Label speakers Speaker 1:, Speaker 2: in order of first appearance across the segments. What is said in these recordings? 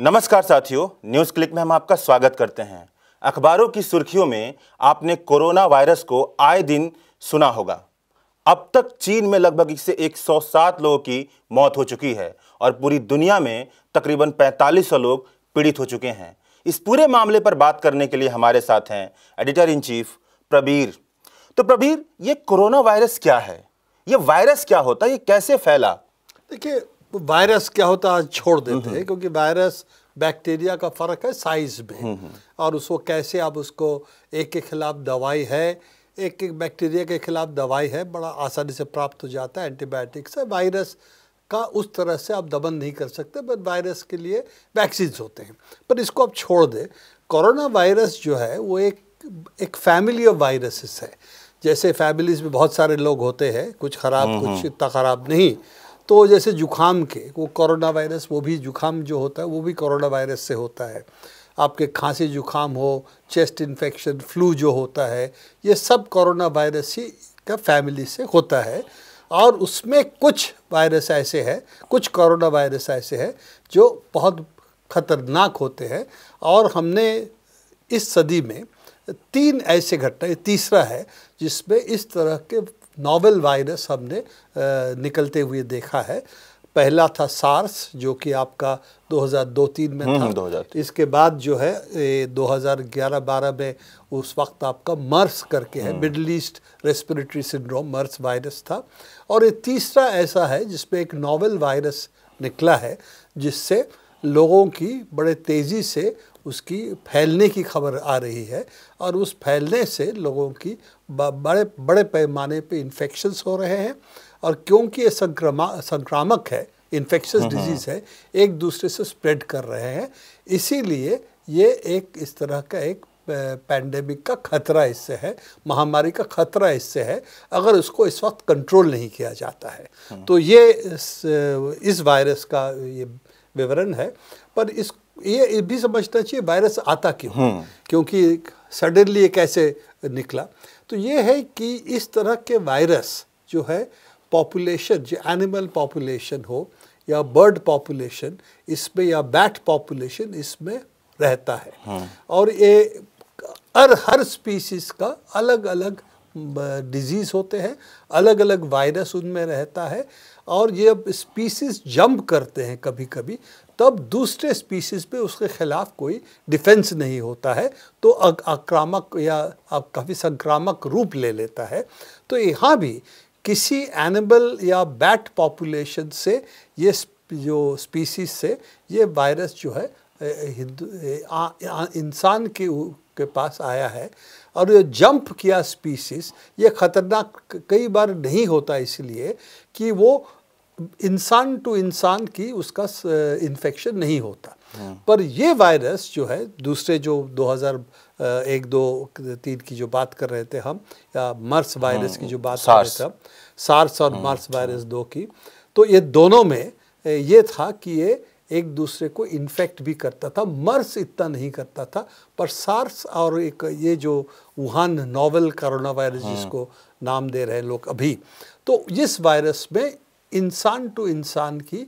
Speaker 1: नमस्कार साथियों news click में हम आपका स्वागत करते हैं अखबारों की सुर्खियों में आपने कोरोना वायरस को आए दिन सुना होगा अब तक चीन में लगभग इससे 107 लोगों की मौत हो चुकी है और पूरी दुनिया में तकरीबन 4500 लोग पीड़ित हो चुके हैं इस पूरे मामले पर बात करने के लिए हमारे साथ हैं एडिटर इन चीफ प्रबीर तो प्रबीर ये कोरोना वायरस क्या है ये वायरस क्या होता है ये कैसे फैला
Speaker 2: देखिए वो वायरस क्या होता है आज छोड़ देते हम्म, हम्म। हैं क्योंकि वायरस बैक्टीरिया का फ़र्क है साइज़ में हम्म, और उसको कैसे आप उसको एक के ख़िलाफ़ दवाई है एक एक बैक्टीरिया के ख़िलाफ़ दवाई है बड़ा आसानी से प्राप्त हो जाता है एंटीबायोटिक्स है वायरस का उस तरह से आप दबन नहीं कर सकते बट वायरस के लिए वैक्सीन्स होते हैं पर इसको आप छोड़ दें कोरोना वायरस जो है वो एक एक फैमिली ऑफ वायरसेस है जैसे फैमिलीज में बहुत सारे लोग होते हैं कुछ ख़राब कुछ इतना ख़राब नहीं तो जैसे जुखाम के वो कोरोना वायरस वो भी जुखाम जो होता है वो भी कोरोना वायरस से होता है आपके खांसी जुखाम हो चेस्ट इन्फेक्शन फ्लू जो होता है ये सब कोरोना वायरस ही का फैमिली से होता है और उसमें कुछ वायरस ऐसे हैं कुछ कोरोना वायरस ऐसे हैं जो बहुत खतरनाक होते हैं और हमने इस सदी में तीन ऐसे घटना तीसरा है जिसमें इस तरह के नॉवल वायरस हमने निकलते हुए देखा है पहला था सार्स जो कि आपका 2002-3 में हम्म, था हम्म, इसके बाद जो है 2011-12 में उस वक्त आपका मर्स करके है हम्म। Middle east respiratory syndrome MERS virus था और ये तीसरा ऐसा है जिसमें एक नॉवल वायरस निकला है जिससे लोगों की बड़े तेज़ी से उसकी फैलने की खबर आ रही है और उस फैलने से लोगों की बड़े बड़े पैमाने पे इन्फेक्शंस हो रहे हैं और क्योंकि ये संक्रमा संक्रामक है इन्फेक्शस डिजीज़ हाँ, हाँ। है एक दूसरे से स्प्रेड कर रहे हैं इसीलिए ये एक इस तरह का एक पैंडेमिक का खतरा इससे है महामारी का खतरा इससे है अगर उसको इस वक्त कंट्रोल नहीं किया जाता है हाँ। तो ये इस वायरस का ये विवरण है पर इस ये भी समझना चाहिए वायरस आता क्यों हम्म। क्योंकि सडनली ये कैसे निकला तो ये है कि इस तरह के वायरस जो है पॉपुलेशन जो एनिमल पॉपुलेशन हो या बर्ड पॉपुलेशन इसमें या बैट पॉपुलेशन इसमें रहता है हाँ। और ये हर हर स्पीसीज का अलग अलग डिजीज़ होते हैं अलग अलग वायरस उनमें रहता है और ये अब स्पीसीज जंप करते हैं कभी कभी तब दूसरे स्पीसीज पे उसके ख़िलाफ़ कोई डिफेंस नहीं होता है तो आक्रामक या काफ़ी संक्रामक रूप ले लेता है तो यहाँ भी किसी एनिमल या बैट पॉपुलेशन से ये जो स्पीसीज से ये वायरस जो है हिंदू इंसान के के पास आया है और ये जंप किया स्पीसीज ये खतरनाक कई बार नहीं होता इसलिए कि वो इंसान टू इंसान की उसका इन्फेक्शन नहीं होता हाँ। पर ये वायरस जो है दूसरे जो एक दो तीन की जो बात कर रहे थे हम या मर्स वायरस हाँ, की जो बात कर रहे थे हम सार्स और हाँ, मर्स वायरस अच्छा। दो की तो ये दोनों में ये था कि ये एक दूसरे को इन्फेक्ट भी करता था मर्स इतना नहीं करता था पर सार्स और एक ये जो वुहान नोवेल कोरोना हाँ। वायरस जिसको नाम दे रहे हैं लोग अभी तो इस वायरस में इंसान टू इंसान की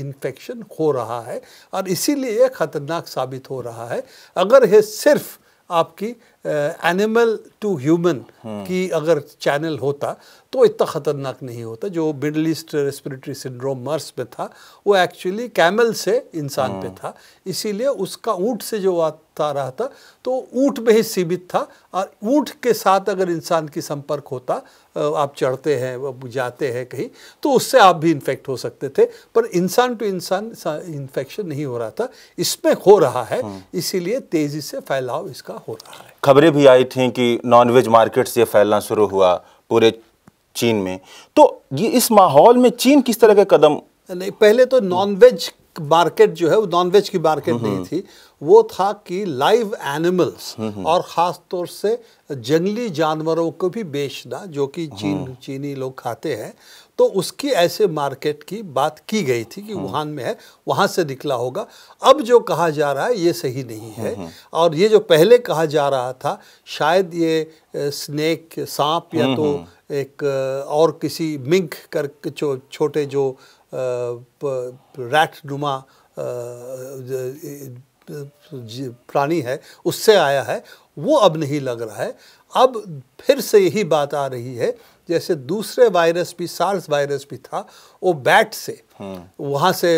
Speaker 2: इन्फेक्शन हो रहा है और इसीलिए ये ख़तरनाक साबित हो रहा है अगर ये सिर्फ आपकी एनिमल टू ह्यूमन की अगर चैनल होता तो इतना ख़तरनाक नहीं होता जो middle east respiratory syndrome MERS में था वो एक्चुअली कैमल से इंसान पे हम्म। था इसीलिए उसका ऊँट से जो रास्ता आ रहा था तो ऊँट में ही सीमित था और ऊँट के साथ अगर इंसान की संपर्क होता आप चढ़ते हैं जाते हैं कहीं तो उससे आप भी इन्फेक्ट हो सकते थे पर इंसान टू इंसान इन्फेक्शन नहीं हो रहा था इसमें हो रहा है हाँ। इसीलिए तेज़ी से फैलाव इसका हो रहा
Speaker 1: है खबरें भी आई थी कि नॉनवेज मार्केट से फैलना शुरू हुआ पूरे चीन में तो ये इस माहौल में चीन किस तरह के कदम नहीं पहले तो नॉनवेज
Speaker 2: मार्केट जो है वो नॉनवेज की मार्केट हम्म, नहीं हम्म। थी वो था कि लाइव एनिमल्स हम्म, और ख़ास तौर से जंगली जानवरों को भी बेचना जो कि हाँ। चीन चीनी लोग खाते हैं तो उसकी ऐसे मार्केट की बात की गई थी कि हाँ। वुहान में है वहाँ से निकला होगा अब जो कहा जा रहा है ये सही नहीं है और ये जो पहले कहा जा रहा था शायद ये स्नेक सांप या तो एक और किसी मिंक कर छोटे छोटे जो रैट नुमा प्राणी है उससे आया है वो अब नहीं लग रहा है अब फिर से यही बात आ रही है जैसे दूसरे वायरस भी सार्स वायरस भी था वो बैट से हाँ। वहाँ से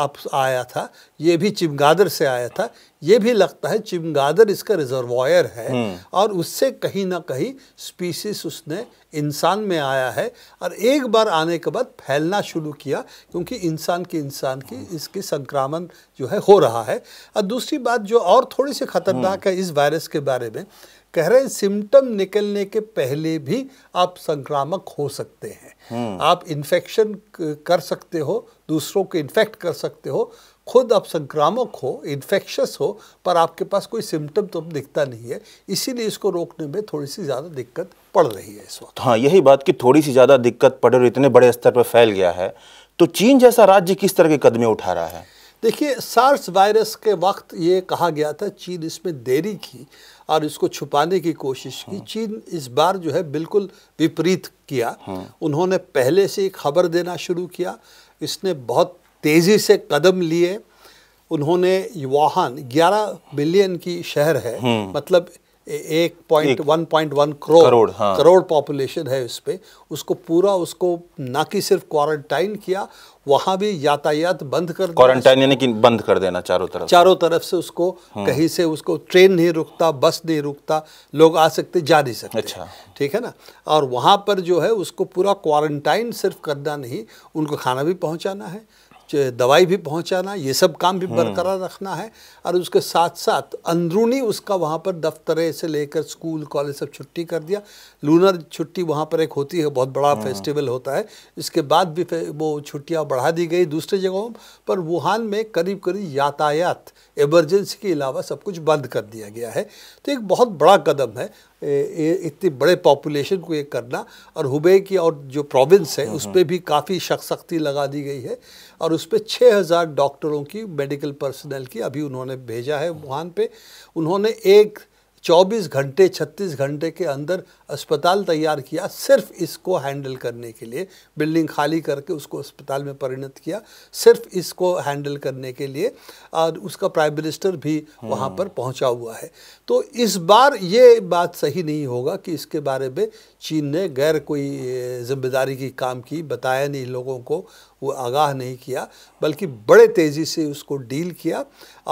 Speaker 2: आप आया था ये भी चिमगादर से आया था ये भी लगता है चिमगादर इसका रिजर्वायर है हाँ। और उससे कहीं ना कहीं स्पीसीस उसने इंसान में आया है और एक बार आने के बाद फैलना शुरू किया क्योंकि इंसान के इंसान की हाँ। इसकी संक्रमण जो है हो रहा है और दूसरी बात जो और थोड़ी सी खतरनाक है इस वायरस के बारे में कह रहे हैं सिम्टम निकलने के पहले भी आप संक्रामक हो सकते हैं हम्म। आप इन्फेक्शन कर सकते हो दूसरों को इन्फेक्ट कर सकते हो खुद आप संक्रामक हो इन्फेक्शस हो पर आपके पास कोई सिम्टम तो दिखता नहीं है इसीलिए इसको रोकने में थोड़ी सी ज़्यादा दिक्कत पड़ रही है इस वक्त
Speaker 1: हाँ यही बात कि थोड़ी सी ज़्यादा दिक्कत पड़ रही इतने बड़े स्तर पर फैल गया है तो चीन जैसा राज्य किस तरह के कदमें उठा रहा है
Speaker 2: देखिए सार्स वायरस के वक्त ये कहा गया था चीन इसमें देरी की और इसको छुपाने की कोशिश की हाँ। चीन इस बार जो है बिल्कुल विपरीत किया हाँ। उन्होंने पहले से खबर देना शुरू किया इसने बहुत तेज़ी से कदम लिए उन्होंने वाहन 11 बिलियन की शहर है हाँ। मतलब एक point one point one crore crore, हाँ। करोड़ पॉपुलेशन है उस पर उसको पूरा उसको ना कि सिर्फ क्वारंटाइन किया वहाँ भी यातायात बंद कर क्वारंटाइन
Speaker 1: यानी कि बंद कर देना चारों तरफ चारों
Speaker 2: तरफ से उसको कहीं से उसको ट्रेन नहीं रुकता बस नहीं रुकता लोग आ सकते जा नहीं सकते अच्छा ठीक है ना और वहाँ पर जो है उसको पूरा क्वारंटाइन सिर्फ करना नहीं उनको खाना भी पहुँचाना है दवाई भी पहुंचाना ये सब काम भी हम्म। बरकरार रखना है और उसके साथ साथ अंदरूनी उसका वहाँ पर दफ्तर से लेकर स्कूल कॉलेज सब छुट्टी कर दिया लूनर छुट्टी वहाँ पर एक होती है बहुत बड़ा हाँ। फेस्टिवल होता है इसके बाद भी वो छुट्टियाँ बढ़ा दी गई दूसरे जगहों पर वुहान में करीब करीब यातायात एमरजेंसी के अलावा सब कुछ बंद कर दिया गया है तो एक बहुत बड़ा कदम है इतनी बड़े पॉपुलेशन को ये करना और हुबे की और जो प्रोविंस है हम्म, उस पर हम्म। भी काफ़ी शक सख्ती लगा दी गई है और उस पर छः हज़ार डॉक्टरों की मेडिकल पर्सनल की अभी उन्होंने भेजा है वुहान पे उन्होंने एक 24 घंटे 36 घंटे के अंदर अस्पताल तैयार किया सिर्फ इसको हैंडल करने के लिए बिल्डिंग खाली करके उसको अस्पताल में परिणत किया सिर्फ इसको हैंडल करने के लिए और उसका प्राइम मिनिस्टर भी वहाँ पर पहुँचा हुआ है तो इस बार ये बात सही नहीं होगा कि इसके बारे में चीन ने गैर कोई जिम्मेदारी की काम की बताया नहीं लोगों को वो आगाह नहीं किया बल्कि बड़े तेज़ी से उसको डील किया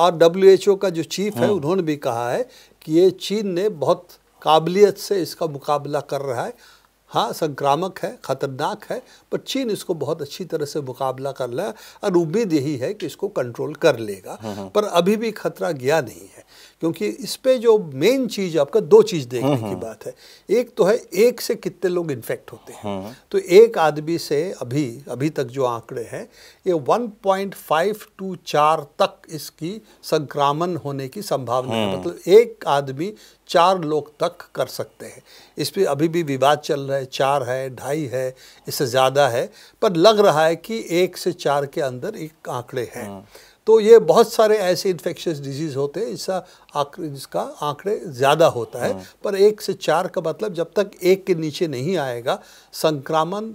Speaker 2: और डब्ल्यू का जो चीफ है हाँ। उन्होंने भी कहा है कि ये चीन ने बहुत काबिलियत से इसका मुकाबला कर रहा है हाँ संक्रामक है ख़तरनाक है पर चीन इसको बहुत अच्छी तरह से मुकाबला कर रहा है और उम्मीद यही है कि इसको कंट्रोल कर लेगा हाँ, हाँ। पर अभी भी खतरा गया नहीं है क्योंकि इस पर जो मेन चीज़ आपका दो चीज़ देखने हाँ, की बात है एक तो है एक से कितने लोग इन्फेक्ट होते हैं तो एक आदमी से अभी अभी तक जो आंकड़े हैं ये वन टू चार तक इसकी संक्रामण होने की संभावना है मतलब एक आदमी चार लोग तक कर सकते हैं इस पर अभी भी विवाद चल रहा है है चार है ढाई है इससे ज़्यादा है पर लग रहा है कि एक से चार के अंदर एक आंकड़े हैं हाँ। तो ये बहुत सारे ऐसे इन्फेक्शियस डिजीज़ होते हैं इसका आंकड़े जिसका आंकड़े ज़्यादा होता है हाँ। पर एक से चार का मतलब जब तक एक के नीचे नहीं आएगा संक्रमण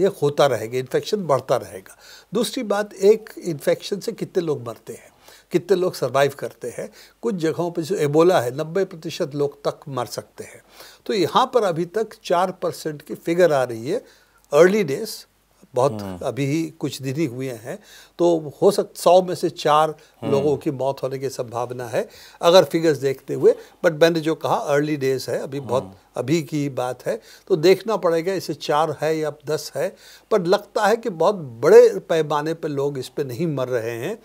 Speaker 2: ये होता रहेगा इन्फेक्शन बढ़ता रहेगा दूसरी बात एक इन्फेक्शन से कितने लोग मरते हैं कितने लोग सर्वाइव करते हैं कुछ जगहों पर जो एबोला है नब्बे प्रतिशत लोग तक मर सकते हैं तो यहाँ पर अभी तक चार परसेंट की फिगर आ रही है अर्ली डेज बहुत हम्म। अभी ही कुछ दिन ही हुए हैं तो हो सक सौ में से चार हम्म। लोगों की मौत होने की संभावना है अगर फिगर्स देखते हुए बट मैंने जो कहा अर्ली डेज है अभी बहुत हम्म। अभी की बात है तो देखना पड़ेगा इसे चार है या दस है पर लगता है कि बहुत बड़े पैमाने पर लोग इस पर नहीं मर रहे हैं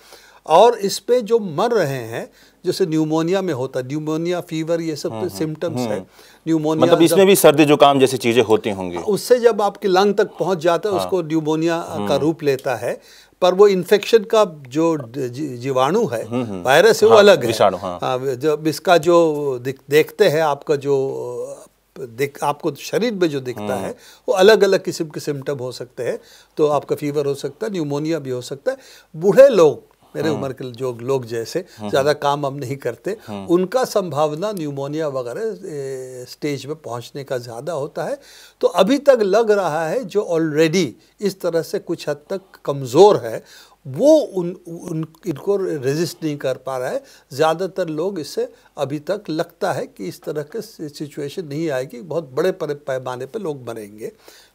Speaker 2: और इस पे जो मर रहे हैं जैसे न्यूमोनिया में होता है न्यूमोनिया फीवर ये सब सिम्टम्स है न्यूमोनिया मतलब इसमें भी
Speaker 1: सर्दी जुकाम जैसी चीज़ें होती होंगी
Speaker 2: उससे जब आपके लंग तक पहुंच जाता है हाँ। उसको न्यूमोनिया का हम्म। रूप लेता है पर वो इन्फेक्शन का जो जीवाणु है वायरस हम्म, हम्म। है वो हाँ, अलग है हाँ।, हाँ। जब इसका जो देखते हैं आपका जो देख आपको शरीर में जो दिखता है वो अलग अलग किस्म के सिम्टम हो सकते हैं तो आपका फीवर हो सकता है न्यूमोनिया भी हो सकता है बूढ़े लोग मेरे हाँ। उम्र के जो लोग जैसे हाँ, हाँ। ज़्यादा काम हम नहीं करते उनका संभावना न्यूमोनिया वगैरह स्टेज में पहुंचने का ज़्यादा होता है तो अभी तक लग रहा है जो ऑलरेडी इस तरह से कुछ हद तक कमज़ोर है वो उन उन इनको रेजिस्ट नहीं कर पा रहा है ज़्यादातर लोग इससे अभी तक लगता है कि इस तरह के सिचुएशन नहीं आएगी बहुत बड़े पैमाने पर लोग मरेंगे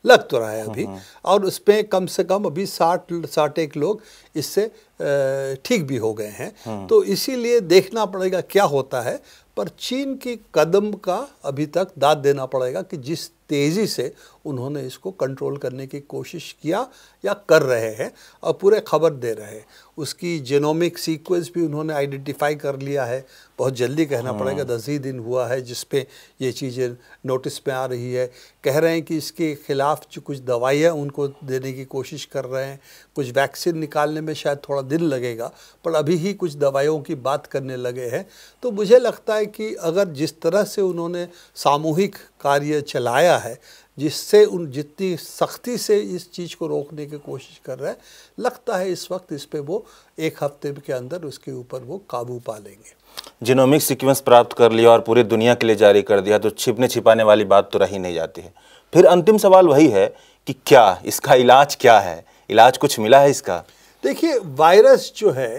Speaker 2: लग तो रहा है अभी हाँ, हाँ। और उसमें कम से कम अभी साठ साठ एक लोग इससे ठीक भी हो गए हैं हाँ। तो इसीलिए देखना पड़ेगा क्या होता है पर चीन की कदम का अभी तक दाद देना पड़ेगा कि जिस तेज़ी से उन्होंने इसको कंट्रोल करने की कोशिश किया या कर रहे हैं और पूरे खबर दे रहे हैं उसकी जेनोमिक सीक्वेंस भी उन्होंने आइडेंटिफाई कर लिया है बहुत जल्दी कहना हाँ। पड़ेगा दस ही दिन हुआ है जिस पे ये चीज़ें नोटिस में आ रही है कह रहे हैं कि इसके खिलाफ जो कुछ दवाइयाँ उनको देने की कोशिश कर रहे हैं कुछ वैक्सीन निकालने में शायद थोड़ा दिन लगेगा पर अभी ही कुछ दवाइयों की बात करने लगे हैं तो मुझे लगता है कि अगर जिस तरह से उन्होंने सामूहिक कार्य चलाया है जिससे उन जितनी सख्ती से इस चीज़ को रोकने की कोशिश कर रहा है लगता है इस वक्त इस पे वो एक हफ्ते के अंदर उसके ऊपर वो काबू पा लेंगे
Speaker 1: जिनोमिक सीक्वेंस प्राप्त कर लिया और पूरी दुनिया के लिए जारी कर दिया तो छिपने छिपाने वाली बात तो रही नहीं जाती है फिर अंतिम सवाल वही है कि क्या इसका इलाज क्या है इलाज कुछ मिला है इसका
Speaker 2: देखिए वायरस जो है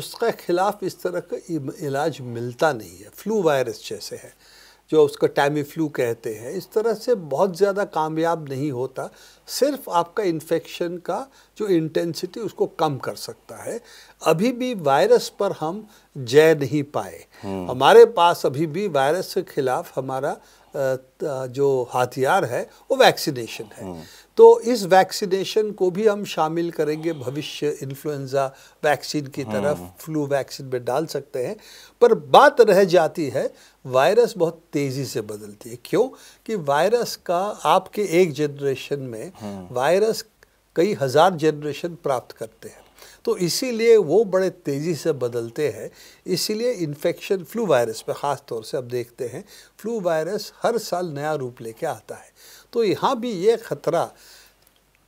Speaker 2: उसके खिलाफ इस तरह का इलाज मिलता नहीं है फ्लू वायरस जैसे है जो उसका टैमी फ्लू कहते हैं इस तरह से बहुत ज़्यादा कामयाब नहीं होता सिर्फ आपका इन्फेक्शन का जो इंटेंसिटी उसको कम कर सकता है अभी भी वायरस पर हम जय नहीं पाए हम्म। हमारे पास अभी भी वायरस के खिलाफ हमारा जो हथियार है वो वैक्सीनेशन है हम्म। तो इस वैक्सीनेशन को भी हम शामिल करेंगे भविष्य इन्फ्लुएंजा वैक्सीन की तरफ फ्लू हम्म। वैक्सीन में डाल सकते हैं पर बात रह जाती है वायरस बहुत तेज़ी से बदलती है क्यों कि वायरस का आपके एक जनरेशन में हाँ। वायरस कई हज़ार जनरेशन प्राप्त करते हैं तो इसीलिए वो बड़े तेज़ी से बदलते हैं इसीलिए इन्फेक्शन फ्लू वायरस पर ख़ास तौर से अब देखते हैं फ्लू वायरस हर साल नया रूप लेके आता है तो यहाँ भी ये ख़तरा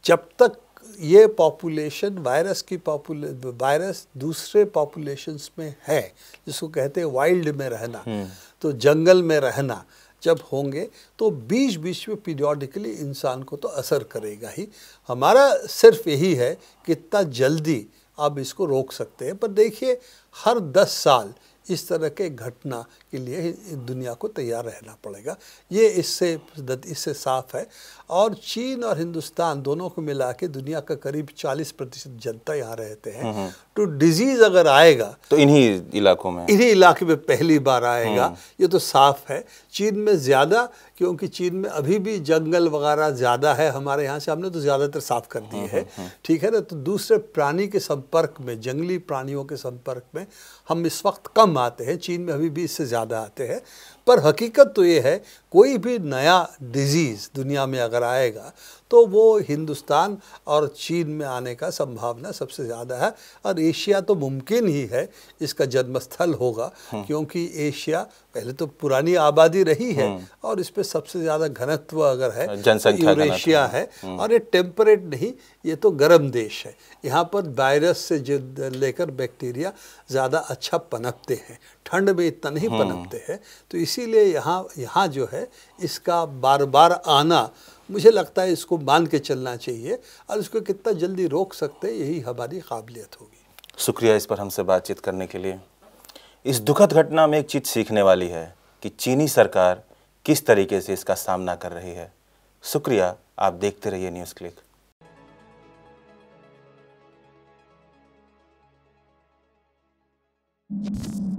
Speaker 2: जब तक ये पॉपुलेशन वायरस की पॉपुले वायरस दूसरे पॉपुलेशंस में है जिसको कहते हैं वाइल्ड में रहना हम्म। तो जंगल में रहना जब होंगे तो बीच बीच में पीरियोडिकली इंसान को तो असर करेगा ही हमारा सिर्फ यही है कितना जल्दी आप इसको रोक सकते हैं पर देखिए हर दस साल इस तरह के घटना के लिए दुनिया को तैयार रहना पड़ेगा ये इससे इससे साफ है और चीन और हिंदुस्तान दोनों को मिला के दुनिया का करीब 40 प्रतिशत जनता यहाँ रहते हैं हम्म, हम्म। तो डिजीज़ अगर आएगा
Speaker 1: तो इन्हीं इलाकों में इन्हीं
Speaker 2: इलाके में पहली बार आएगा हम्म। ये तो साफ है चीन में ज़्यादा क्योंकि चीन में अभी भी जंगल वगैरह ज़्यादा है हमारे यहाँ से हमने तो ज़्यादातर साफ कर दिए है ठीक है ना तो दूसरे प्राणी के संपर्क में जंगली प्राणियों के संपर्क में हम इस वक्त कम कम आते हैं चीन में अभी भी इससे ज़्यादा आते हैं पर हकीकत तो ये है कोई भी नया डिज़ीज़ दुनिया में अगर आएगा तो वो हिंदुस्तान और चीन में आने का संभावना सबसे ज़्यादा है और एशिया तो मुमकिन ही है इसका जन्मस्थल होगा हाँ। क्योंकि एशिया पहले तो पुरानी आबादी रही है हाँ। और इस पर सबसे ज़्यादा घनत्व अगर है तो जनसंख्या यूरेशिया है हाँ। और ये टेम्परेट नहीं ये तो गर्म देश है यहाँ पर वायरस से लेकर बैक्टीरिया ज़्यादा अच्छा पनपते हैं ठंड में इतना नहीं पनपते हैं तो इसीलिए यहाँ यहाँ जो है इसका बार बार आना मुझे लगता है इसको मान के चलना चाहिए और इसको कितना जल्दी रोक सकते हैं यही हमारी काबिलियत
Speaker 1: होगी शुक्रिया इस पर हमसे बातचीत करने के लिए इस दुखद घटना में एक चीज़ सीखने वाली है कि चीनी सरकार किस तरीके से इसका सामना कर रही है शुक्रिया आप देखते रहिए न्यूज़ क्लिक Thank you.